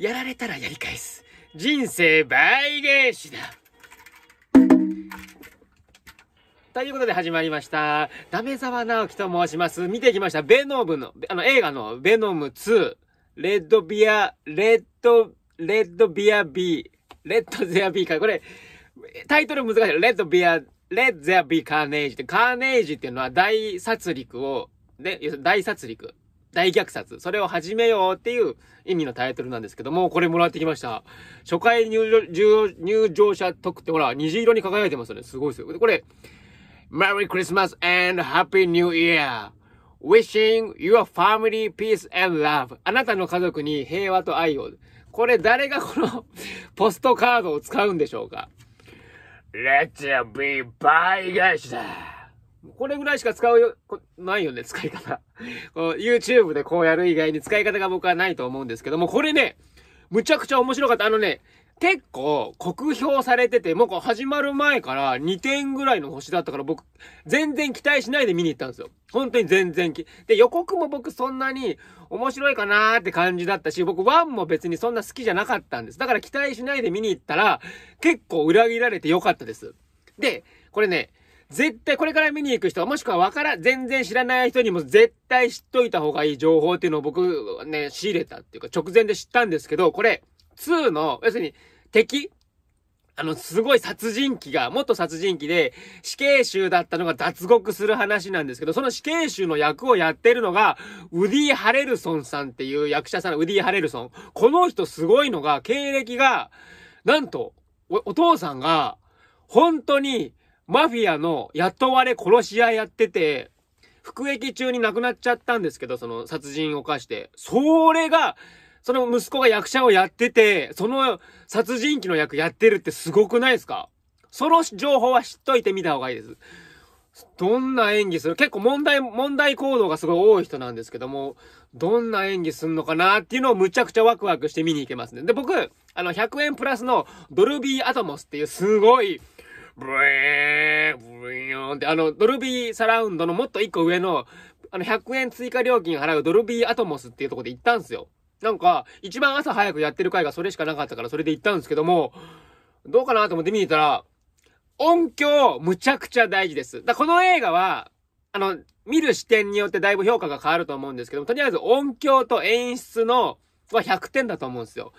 やられたらやり返す。人生倍返しだ。ということで始まりました。ダメ沢直樹と申します。見てきました。ベノムの、あの映画のベノム2、レッドビア、レッド、レッドビアビー、レッドゼアビーか。これ、タイトル難しい。レッドビア、レッドゼアビーカーネージって、カーネージっていうのは大殺戮を、ね、大殺戮。大虐殺、それを始めようっていう意味のタイトルなんですけども、これもらってきました。初回入場者特ってほら、虹色に輝いてますよね。すごいですよ。これ、Merry Christmas and Happy New Year! Wishing your family peace and love. あなたの家族に平和と愛を。これ誰がこの ポストカードを使うんでしょうか ?Let s b e b y be guys! これぐらいしか使うよ、ないよね、使い方。YouTube でこうやる以外に使い方が僕はないと思うんですけども、これね、むちゃくちゃ面白かった。あのね、結構、酷評されてて、もう始まる前から2点ぐらいの星だったから僕、全然期待しないで見に行ったんですよ。本当に全然き。で、予告も僕そんなに面白いかなーって感じだったし、僕1も別にそんな好きじゃなかったんです。だから期待しないで見に行ったら、結構裏切られてよかったです。で、これね、絶対これから見に行く人、もしくはわから、全然知らない人にも絶対知っといた方がいい情報っていうのを僕ね、仕入れたっていうか直前で知ったんですけど、これ、2の、要するに敵あの、すごい殺人鬼が、元殺人鬼で、死刑囚だったのが脱獄する話なんですけど、その死刑囚の役をやってるのが、ウディ・ハレルソンさんっていう役者さん、ウディ・ハレルソン。この人すごいのが、経歴が、なんと、お、お父さんが、本当に、マフィアの雇われ殺し屋やってて、服役中に亡くなっちゃったんですけど、その殺人を犯して。それが、その息子が役者をやってて、その殺人鬼の役やってるってすごくないですかその情報は知っといてみた方がいいです。どんな演技する結構問題、問題行動がすごい多い人なんですけども、どんな演技すんのかなっていうのをむちゃくちゃワクワクして見に行けますね。で、僕、あの、100円プラスのドルビーアトモスっていうすごいブエーン、ブイーンって、あの、ドルビーサラウンドのもっと一個上の、あの、100円追加料金払うドルビーアトモスっていうとこで行ったんですよ。なんか、一番朝早くやってる回がそれしかなかったからそれで行ったんですけども、どうかなと思って見に行ったら、音響、むちゃくちゃ大事です。だこの映画は、あの、見る視点によってだいぶ評価が変わると思うんですけども、とりあえず音響と演出の、は100点だと思うんですよ。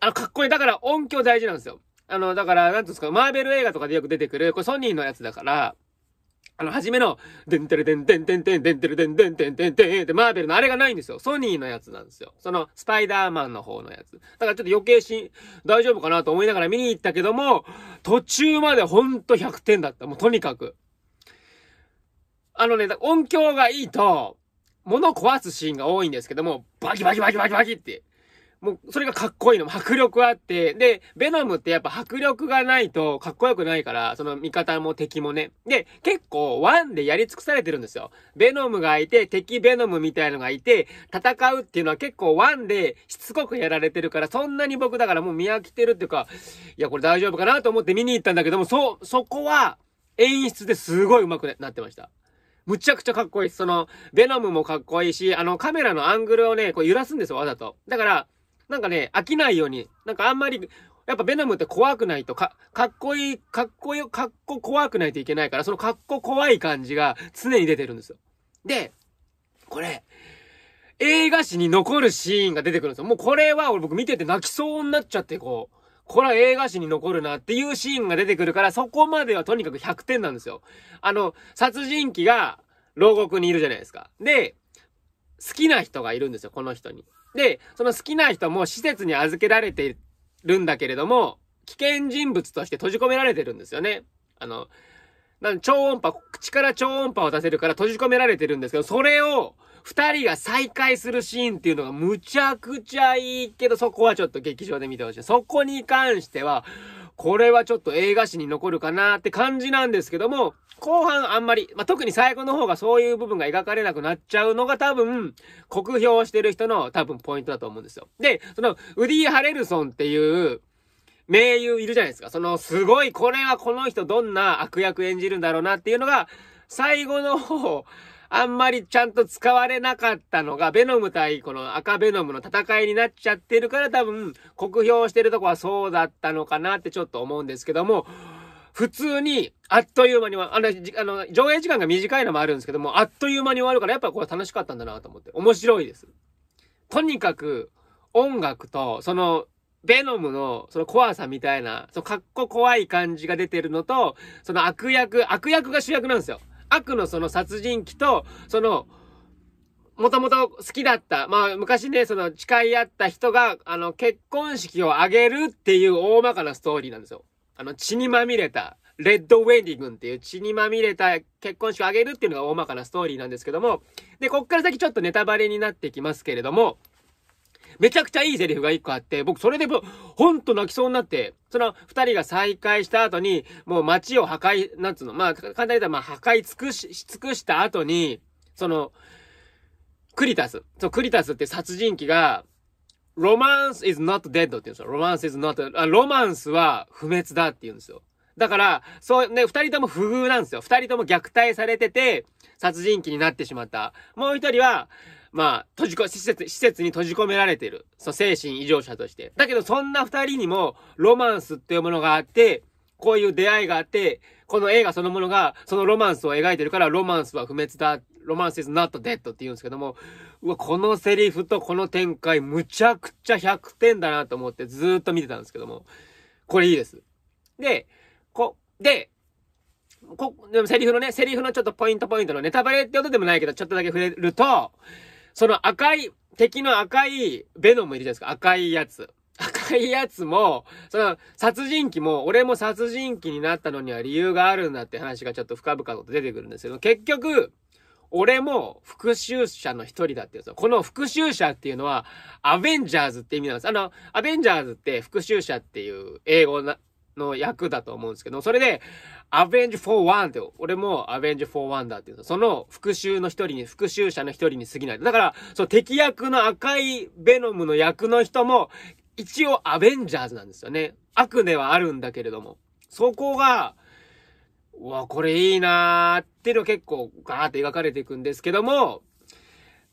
あの、かっこいい。だから音響大事なんですよ。あの、だから、なんつうですか、マーベル映画とかでよく出てくる、これソニーのやつだから、あの、初めの、デンテレデンデンデンデンデンてんデンデンデンデンデンってマーベルのあれがないんですよ。ソニーのやつなんですよ。その、スパイダーマンの方のやつ。だからちょっと余計し、大丈夫かなと思いながら見に行ったけども、途中までほんと100点だった。もうとにかく。あのね、音響がいいと、物壊すシーンが多いんですけども、バキバキバキバキバキって。もう、それがかっこいいの。迫力あって。で、ベノムってやっぱ迫力がないとかっこよくないから、その味方も敵もね。で、結構ワンでやり尽くされてるんですよ。ベノムがいて、敵ベノムみたいのがいて、戦うっていうのは結構ワンでしつこくやられてるから、そんなに僕だからもう見飽きてるっていうか、いや、これ大丈夫かなと思って見に行ったんだけども、そ、そこは演出ですごい上手くなってました。むちゃくちゃかっこいいその、ベノムもかっこいいし、あの、カメラのアングルをね、こう揺らすんですよ、わざと。だから、なんかね、飽きないように、なんかあんまり、やっぱベノムって怖くないとか、かっこいい、かっこよ、かっこ怖くないといけないから、そのかっこ怖い感じが常に出てるんですよ。で、これ、映画史に残るシーンが出てくるんですよ。もうこれは俺僕見てて泣きそうになっちゃって、こう。これは映画史に残るなっていうシーンが出てくるから、そこまではとにかく100点なんですよ。あの、殺人鬼が牢獄にいるじゃないですか。で、好きな人がいるんですよ、この人に。で、その好きな人も施設に預けられてるんだけれども、危険人物として閉じ込められてるんですよね。あの、なん超音波、口から超音波を出せるから閉じ込められてるんですけど、それを二人が再会するシーンっていうのがむちゃくちゃいいけど、そこはちょっと劇場で見てほしい。そこに関しては、これはちょっと映画史に残るかなって感じなんですけども、後半あんまり、まあ、特に最後の方がそういう部分が描かれなくなっちゃうのが多分、酷評してる人の多分ポイントだと思うんですよ。で、その、ウディ・ハレルソンっていう、名優いるじゃないですか。その、すごい、これはこの人どんな悪役演じるんだろうなっていうのが、最後の方、あんまりちゃんと使われなかったのが、ベノム対この赤ベノムの戦いになっちゃってるから多分、酷評してるとこはそうだったのかなってちょっと思うんですけども、普通に、あっという間にわる。あの、上映時間が短いのもあるんですけども、あっという間に終わるから、やっぱこれ楽しかったんだなと思って。面白いです。とにかく、音楽と、その、ベノムの、その怖さみたいな、そのかっこ怖い感じが出てるのと、その悪役、悪役が主役なんですよ。悪のその殺人鬼と、その、もともと好きだった、まあ昔ね、その誓い合った人が、あの、結婚式を挙げるっていう大まかなストーリーなんですよ。あの、血にまみれた、レッドウェディングっていう血にまみれた結婚式を挙げるっていうのが大まかなストーリーなんですけども、で、こっから先ちょっとネタバレになってきますけれども、めちゃくちゃいいセリフが一個あって、僕それでほんと泣きそうになって、その二人が再会した後に、もう街を破壊、なんつうの、まあ、簡単に言ったらまあ破壊尽くし、尽くした後に、その、クリタス、そう、クリタスって殺人鬼が、ロマンス is not dead って言うんですよ。ロマンス is not, あロマンスは不滅だって言うんですよ。だから、そうね、二人とも不遇なんですよ。二人とも虐待されてて、殺人鬼になってしまった。もう一人は、まあ、閉じこ、施設、施設に閉じ込められてる。そう、精神異常者として。だけど、そんな二人にも、ロマンスっていうものがあって、こういう出会いがあって、この映画そのものが、そのロマンスを描いてるから、ロマンスは不滅だ、ロマンス is not dead って言うんですけども、うわ、このセリフとこの展開、むちゃくちゃ100点だなと思ってずーっと見てたんですけども、これいいです。で、こ、で、こ、でもセリフのね、セリフのちょっとポイントポイントのネタバレってことでもないけど、ちょっとだけ触れると、その赤い、敵の赤いベノムいるじゃないですか。赤いやつ。赤いやつも、その、殺人鬼も、俺も殺人鬼になったのには理由があるんだって話がちょっと深々と出てくるんですけど、結局、俺も復讐者の一人だっていうこの復讐者っていうのは、アベンジャーズって意味なんです。あの、アベンジャーズって復讐者っていう英語な、の役だと思うんですけど、それで、アベンジ41って、俺もアベンジ41だっていうその復讐の一人に、復讐者の一人に過ぎない。だから、その敵役の赤いベノムの役の人も、一応アベンジャーズなんですよね。悪ではあるんだけれども。そこが、うわ、これいいなーっていうの結構ガーって描かれていくんですけども、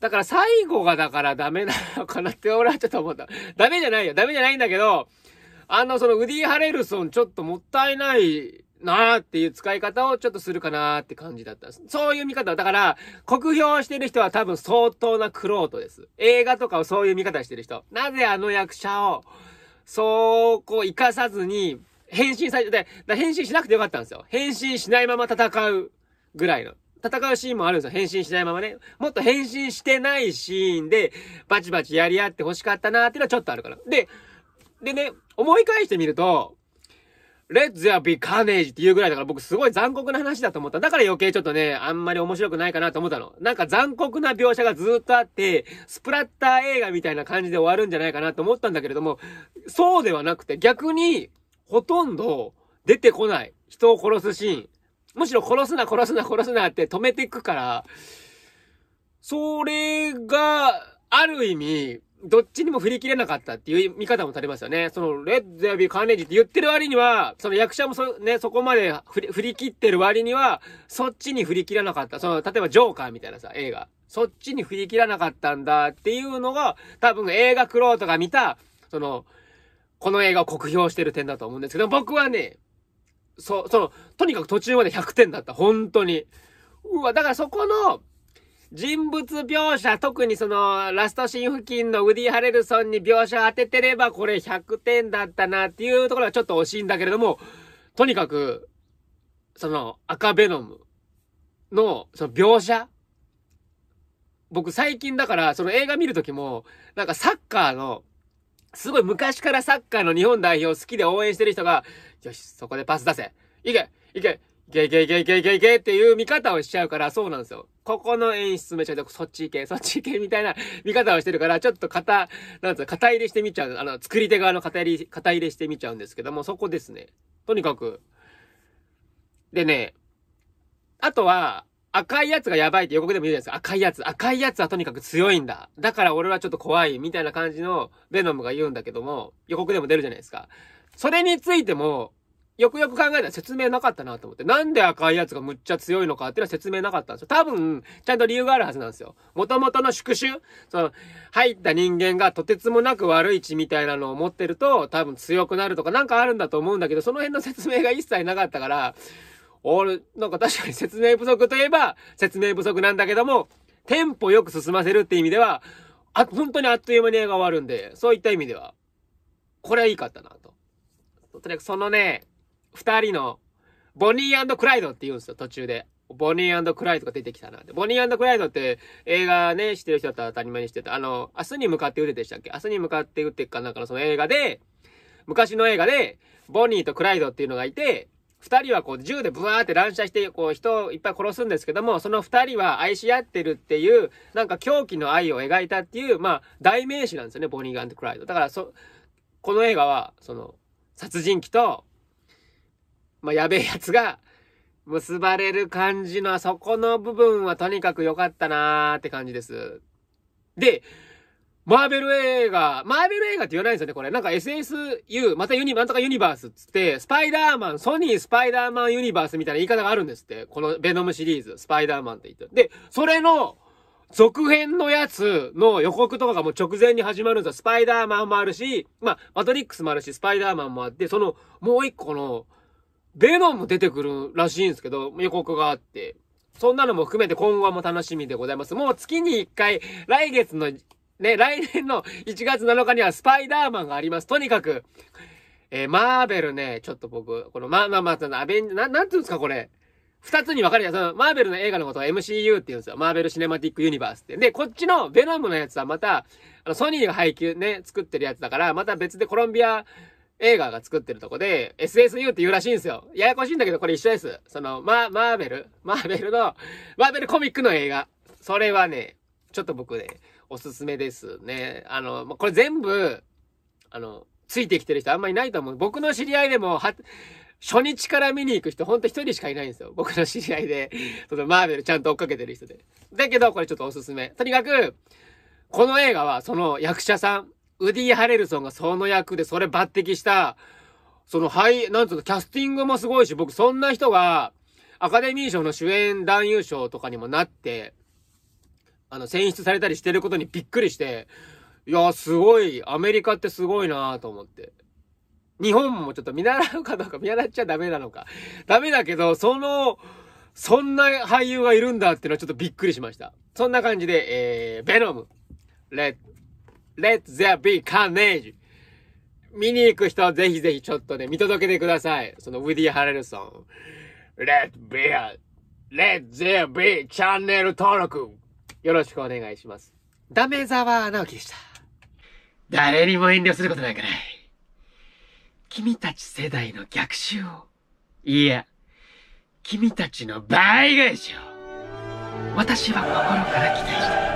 だから最後がだからダメなのかなって俺はちょっと思った。ダメじゃないよ。ダメじゃないんだけど、あの、そのウディ・ハレルソンちょっともったいないなーっていう使い方をちょっとするかなーって感じだったんです。そういう見方だから、酷評してる人は多分相当な苦労とです。映画とかをそういう見方してる人。なぜあの役者を、そうこう生かさずに、変身されて、変身しなくてよかったんですよ。変身しないまま戦うぐらいの。戦うシーンもあるんですよ。変身しないままね。もっと変身してないシーンで、バチバチやり合って欲しかったなーっていうのはちょっとあるから。で、でね、思い返してみると、レッツやビカネージって言うぐらいだから僕すごい残酷な話だと思った。だから余計ちょっとね、あんまり面白くないかなと思ったの。なんか残酷な描写がずっとあって、スプラッター映画みたいな感じで終わるんじゃないかなと思ったんだけれども、そうではなくて逆に、ほとんど出てこない。人を殺すシーン。むしろ殺すな、殺すな、殺すなって止めていくから、それが、ある意味、どっちにも振り切れなかったっていう見方も取れますよね。その、レッドやビーカーネージって言ってる割には、その役者もそ、ね、そこまで振り切ってる割には、そっちに振り切らなかった。その、例えばジョーカーみたいなさ、映画。そっちに振り切らなかったんだっていうのが、多分映画クロートが見た、その、この映画を酷評してる点だと思うんですけど、僕はね、そ、その、とにかく途中まで100点だった。本当に。うわ、だからそこの、人物描写、特にその、ラストシーン付近のウディ・ハレルソンに描写当ててれば、これ100点だったなっていうところはちょっと惜しいんだけれども、とにかく、その、赤ベノムの、その描写僕最近だから、その映画見るときも、なんかサッカーの、すごい昔からサッカーの日本代表好きで応援してる人が、よし、そこでパス出せ。いけいけいけいけいけいけいけいけっていう見方をしちゃうから、そうなんですよ。ここの演出めちゃくちゃそっち行け、そっち行けみたいな見方をしてるから、ちょっと型、なんつうの、型入れしてみちゃう。あの、作り手側の型入れ、型入れしてみちゃうんですけども、そこですね。とにかく。でね、あとは、赤いやつがやばいって予告でも言うじゃないですか。赤いやつ。赤いやつはとにかく強いんだ。だから俺はちょっと怖い。みたいな感じのベノムが言うんだけども、予告でも出るじゃないですか。それについても、よくよく考えたら説明なかったなと思って、なんで赤いやつがむっちゃ強いのかっていうのは説明なかったんですよ。多分、ちゃんと理由があるはずなんですよ。元々の宿主その、入った人間がとてつもなく悪い血みたいなのを持ってると、多分強くなるとかなんかあるんだと思うんだけど、その辺の説明が一切なかったから、俺、なんか確かに説明不足といえば、説明不足なんだけども、テンポよく進ませるって意味では、あ、本当にあっという間に映画終わるんで、そういった意味では、これはいいかったなと。とにかくそのね、二人の、ボニークライドって言うんですよ、途中で。ボニークライドが出てきたな。ボニークライドって映画ね、知ってる人だったら当たり前にしてた。あの、明日に向かって撃てでしたっけ明日に向かって撃ってかなんかのその映画で、昔の映画で、ボニーとクライドっていうのがいて、二人はこう銃でブワーって乱射して、こう人をいっぱい殺すんですけども、その二人は愛し合ってるっていう、なんか狂気の愛を描いたっていう、まあ、代名詞なんですよね、ボニークライド。だから、そ、この映画は、その、殺人鬼とまあ、やべえやつが、結ばれる感じのそこの部分はとにかく良かったなーって感じです。で、マーベル映画、マーベル映画って言わないんですよね、これ。なんか SSU、またユニ、なんとかユニバースっつって、スパイダーマン、ソニースパイダーマンユニバースみたいな言い方があるんですって。このベノムシリーズ、スパイダーマンって言って。で、それの、続編のやつの予告とかがもう直前に始まるんですよ。スパイダーマンもあるし、まあ、マトリックスもあるし、スパイダーマンもあって、その、もう一個の、ベノム出てくるらしいんですけど、予告があって。そんなのも含めて今後も楽しみでございます。もう月に1回、来月の、ね、来年の1月7日にはスパイダーマンがあります。とにかく、えー、マーベルね、ちょっと僕、この、まあまあまあ、アベンジ、な、なんていうんですか、これ。二つに分かれる。その、マーベルの映画のことは MCU って言うんですよ。マーベルシネマティックユニバースって。で、こっちのベノムのやつはまた、あの、ソニーが配給ね、作ってるやつだから、また別でコロンビア映画が作ってるとこで、SSU って言うらしいんですよ。ややこしいんだけど、これ一緒です。その、ま、マーベルマーベルの、マーベルコミックの映画。それはね、ちょっと僕ね、おすすめですね。あの、これ全部、あの、ついてきてる人あんまいないと思う。僕の知り合いでも、は、初日から見に行く人、ほんと一人しかいないんですよ。僕の知り合いで、そのマーベルちゃんと追っかけてる人で。だけど、これちょっとおすすめ。とにかく、この映画は、その役者さん、ウディ・ハレルソンがその役でそれ抜擢した、その、はい、なんつうの、キャスティングもすごいし、僕そんな人が、アカデミー賞の主演男優賞とかにもなって、あの、選出されたりしてることにびっくりして、いや、すごい、アメリカってすごいなと思って。日本もちょっと見習うかどうか、見習っちゃダメなのか。ダメだけど、その、そんな俳優がいるんだっていうのはちょっとびっくりしました。そんな感じで、えー、ベノム、レッド、Let there be carnage! 見に行く人はぜひぜひちょっとね、見届けてください。そのウィディ・ハレルソン。Let be a, let there be チャンネル登録よろしくお願いします。ダメ沢直樹でした。誰にも遠慮することないから。い。君たち世代の逆襲を、いや、君たちの倍返しを、私は心から期待して